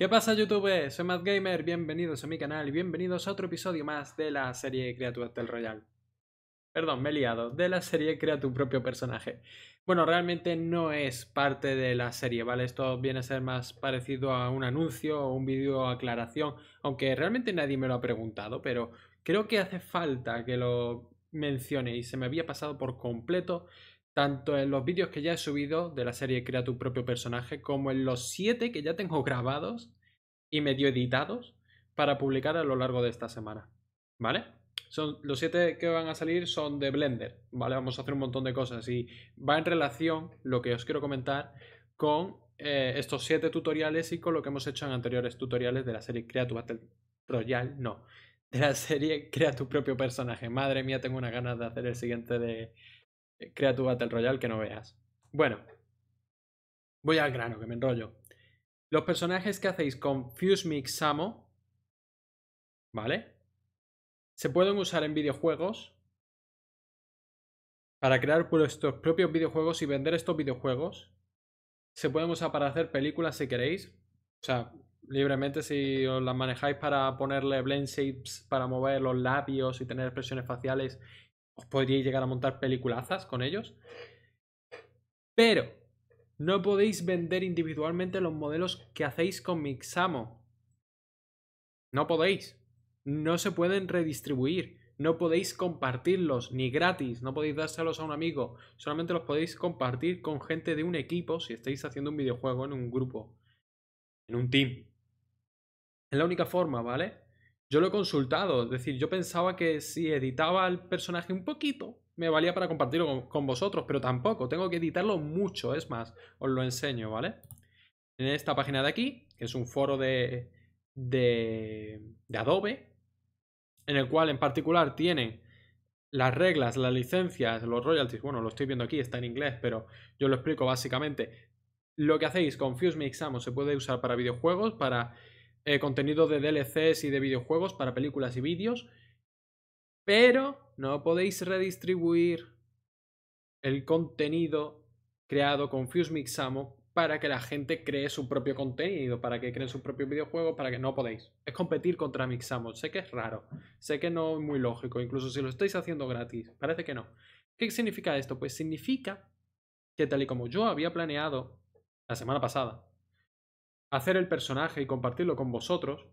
¿Qué pasa YouTube? Soy Matt Gamer, bienvenidos a mi canal y bienvenidos a otro episodio más de la serie Crea tu Royal. Royale. Perdón, me he liado, de la serie Crea tu propio personaje. Bueno, realmente no es parte de la serie, ¿vale? Esto viene a ser más parecido a un anuncio o un vídeo aclaración, aunque realmente nadie me lo ha preguntado, pero creo que hace falta que lo mencione y se me había pasado por completo tanto en los vídeos que ya he subido de la serie Crea tu propio personaje, como en los siete que ya tengo grabados y medio editados para publicar a lo largo de esta semana. ¿Vale? Son, los siete que van a salir son de Blender, ¿vale? Vamos a hacer un montón de cosas y va en relación lo que os quiero comentar con eh, estos siete tutoriales y con lo que hemos hecho en anteriores tutoriales de la serie Crea tu Battle no, de la serie Crea tu propio personaje. Madre mía, tengo una ganas de hacer el siguiente de, eh, crea tu Battle Royale que no veas. Bueno, voy al grano, que me enrollo. Los personajes que hacéis con Fuse Mix Samo, ¿vale? Se pueden usar en videojuegos para crear vuestros propios videojuegos y vender estos videojuegos. Se pueden usar para hacer películas si queréis. O sea, libremente si os las manejáis para ponerle blend shapes, para mover los labios y tener expresiones faciales os podríais llegar a montar peliculazas con ellos. Pero no podéis vender individualmente los modelos que hacéis con Mixamo. No podéis. No se pueden redistribuir. No podéis compartirlos ni gratis. No podéis dárselos a un amigo. Solamente los podéis compartir con gente de un equipo si estáis haciendo un videojuego en un grupo. En un team. Es la única forma, ¿vale? Yo lo he consultado, es decir, yo pensaba que si editaba el personaje un poquito, me valía para compartirlo con, vosotros, pero tampoco, tengo que editarlo mucho, es más, os lo enseño, ¿vale? En esta página de aquí, que es un foro de, de, de Adobe, en el cual en particular tienen las reglas, las licencias, los royalties, bueno, lo estoy viendo aquí, está en inglés, pero yo lo explico básicamente. Lo que hacéis con FuseMixamo se puede usar para videojuegos, para eh, contenido de DLCs y de videojuegos para películas y vídeos, pero no podéis redistribuir el contenido creado con Fuse Mixamo para que la gente cree su propio contenido, para que creen su propio videojuego, para que no podéis. Es competir contra Mixamo. Sé que es raro, sé que no es muy lógico, incluso si lo estáis haciendo gratis, parece que no. ¿Qué significa esto? Pues significa que tal y como yo había planeado la semana pasada, hacer el personaje y compartirlo con vosotros,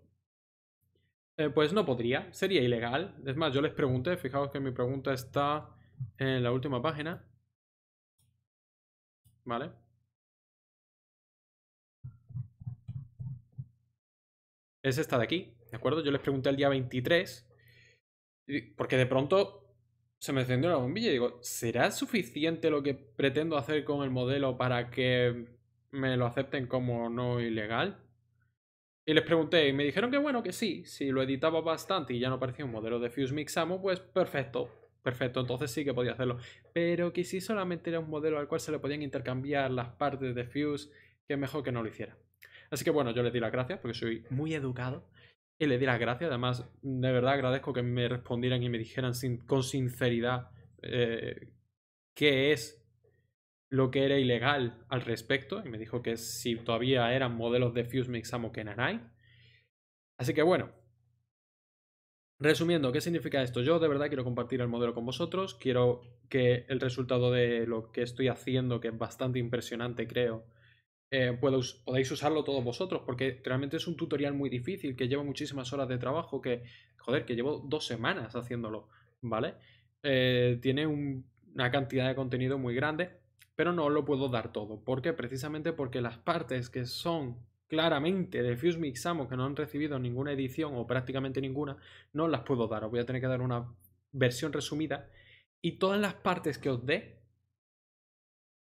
eh, pues no podría, sería ilegal. Es más, yo les pregunté, fijaos que mi pregunta está en la última página. ¿Vale? Es esta de aquí, ¿de acuerdo? Yo les pregunté el día 23, porque de pronto se me encendió la bombilla y digo, ¿será suficiente lo que pretendo hacer con el modelo para que me lo acepten como no ilegal. Y les pregunté y me dijeron que bueno, que sí, si lo editaba bastante y ya no parecía un modelo de Fuse Mixamo, pues perfecto, perfecto, entonces sí que podía hacerlo. Pero que si solamente era un modelo al cual se le podían intercambiar las partes de Fuse, que mejor que no lo hiciera. Así que bueno, yo les di las gracias porque soy muy educado y le di las gracias. Además, de verdad agradezco que me respondieran y me dijeran con sinceridad eh, qué es lo que era ilegal al respecto y me dijo que si todavía eran modelos de Fuse FuseMix Amo Kenanai. Así que bueno, resumiendo, ¿qué significa esto? Yo de verdad quiero compartir el modelo con vosotros, quiero que el resultado de lo que estoy haciendo, que es bastante impresionante creo, eh, podáis usarlo todos vosotros, porque realmente es un tutorial muy difícil, que lleva muchísimas horas de trabajo, que, joder, que llevo dos semanas haciéndolo, ¿vale? Eh, tiene una cantidad de contenido muy grande pero no lo puedo dar todo. ¿Por qué? Precisamente porque las partes que son claramente de Fuse Mixamo que no han recibido ninguna edición o prácticamente ninguna, no las puedo dar. Os voy a tener que dar una versión resumida y todas las partes que os dé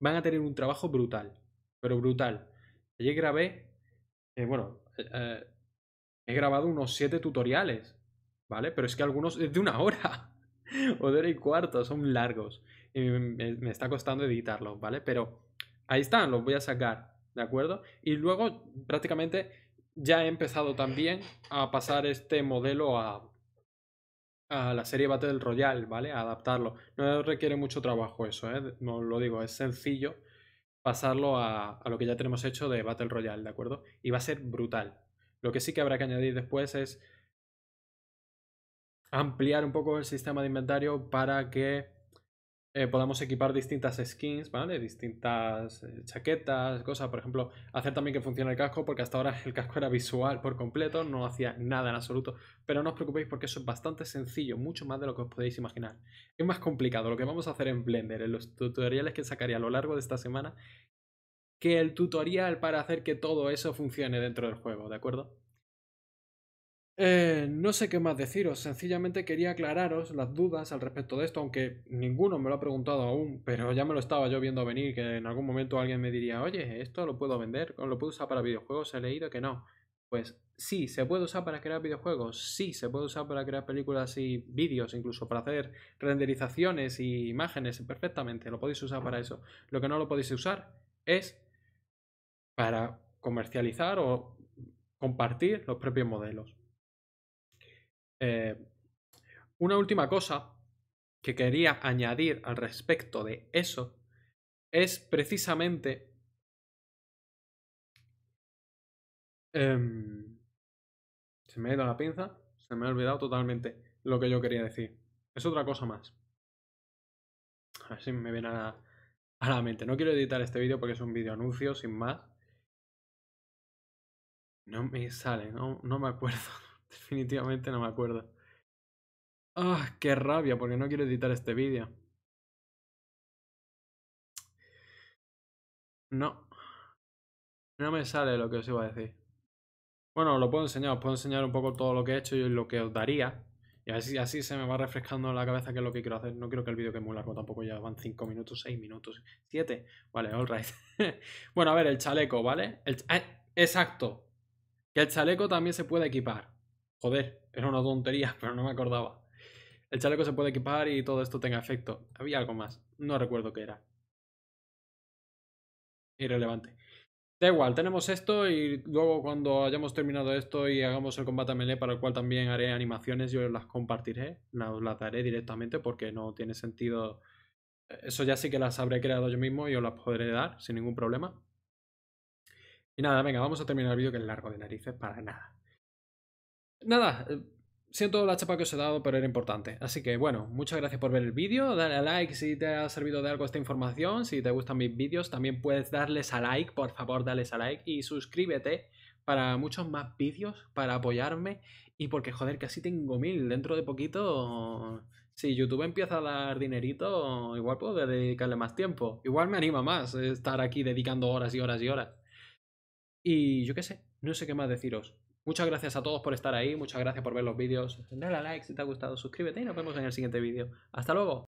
van a tener un trabajo brutal, pero brutal. Ayer grabé, eh, bueno, eh, eh, he grabado unos 7 tutoriales, ¿vale? Pero es que algunos es de una hora. Oder y cuarto, son largos. Y me, está costando editarlos, ¿vale? Pero ahí están, los voy a sacar, ¿de acuerdo? Y luego prácticamente ya he empezado también a pasar este modelo a, a la serie Battle Royale, ¿vale? A adaptarlo. No requiere mucho trabajo eso, ¿eh? No lo digo, es sencillo pasarlo a, a lo que ya tenemos hecho de Battle Royale, ¿de acuerdo? Y va a ser brutal. Lo que sí que habrá que añadir después es ampliar un poco el sistema de inventario para que eh, podamos equipar distintas skins, ¿vale? Distintas eh, chaquetas, cosas. Por ejemplo, hacer también que funcione el casco, porque hasta ahora el casco era visual por completo, no hacía nada en absoluto. Pero no os preocupéis porque eso es bastante sencillo, mucho más de lo que os podéis imaginar. Es más complicado lo que vamos a hacer en Blender, en los tutoriales que sacaría a lo largo de esta semana, que el tutorial para hacer que todo eso funcione dentro del juego, ¿de acuerdo? Eh, no sé qué más deciros, sencillamente quería aclararos las dudas al respecto de esto, aunque ninguno me lo ha preguntado aún, pero ya me lo estaba yo viendo venir, que en algún momento alguien me diría, oye, esto lo puedo vender, lo puedo usar para videojuegos, he leído que no. Pues sí, se puede usar para crear videojuegos, sí, se puede usar para crear películas y vídeos, incluso para hacer renderizaciones y imágenes perfectamente, lo podéis usar para eso. Lo que no lo podéis usar es para comercializar o compartir los propios modelos. Eh, una última cosa que quería añadir al respecto de eso es precisamente em, se me ha ido la pinza, se me ha olvidado totalmente lo que yo quería decir. Es otra cosa más. así me viene a la, mente. No quiero editar este vídeo porque es un vídeo anuncio, sin más. No me sale, no, no me acuerdo. Definitivamente no me acuerdo. ¡Ah, qué rabia! Porque no quiero editar este vídeo. No. No me sale lo que os iba a decir. Bueno, lo puedo enseñar. Os puedo enseñar un poco todo lo que he hecho y lo que os daría. Y así, así se me va refrescando la cabeza qué es lo que quiero hacer. No quiero que el vídeo quede muy largo tampoco. Ya van 5 minutos, 6 minutos, 7. Vale, alright. bueno, a ver, el chaleco, ¿vale? Ah, exacto. Que el chaleco también se puede equipar. Joder, era una tontería, pero no me acordaba. El chaleco se puede equipar y todo esto tenga efecto. Había algo más. No recuerdo qué era. Irrelevante. Da igual, tenemos esto y luego cuando hayamos terminado esto y hagamos el combate a melee para el cual también haré animaciones, yo las compartiré, las, las daré directamente porque no tiene sentido. Eso ya sí que las habré creado yo mismo y os las podré dar sin ningún problema. Y nada, venga, vamos a terminar el vídeo que es largo de narices para nada. Nada, eh, siento la chapa que os he dado, pero era importante. Así que bueno, muchas gracias por ver el vídeo. Dale a like si te ha servido de algo esta información. Si te gustan mis vídeos, también puedes darles a like, por favor, dale a like y suscríbete para muchos más vídeos, para apoyarme y porque, joder, casi tengo mil. Dentro de poquito, si YouTube empieza a dar dinerito, igual puedo dedicarle más tiempo. Igual me anima más estar aquí dedicando horas y horas y horas. Y yo qué sé, no sé qué más deciros. Muchas gracias a todos por estar ahí, muchas gracias por ver los vídeos. Dale a like si te ha gustado, suscríbete y nos vemos en el siguiente vídeo. Hasta luego.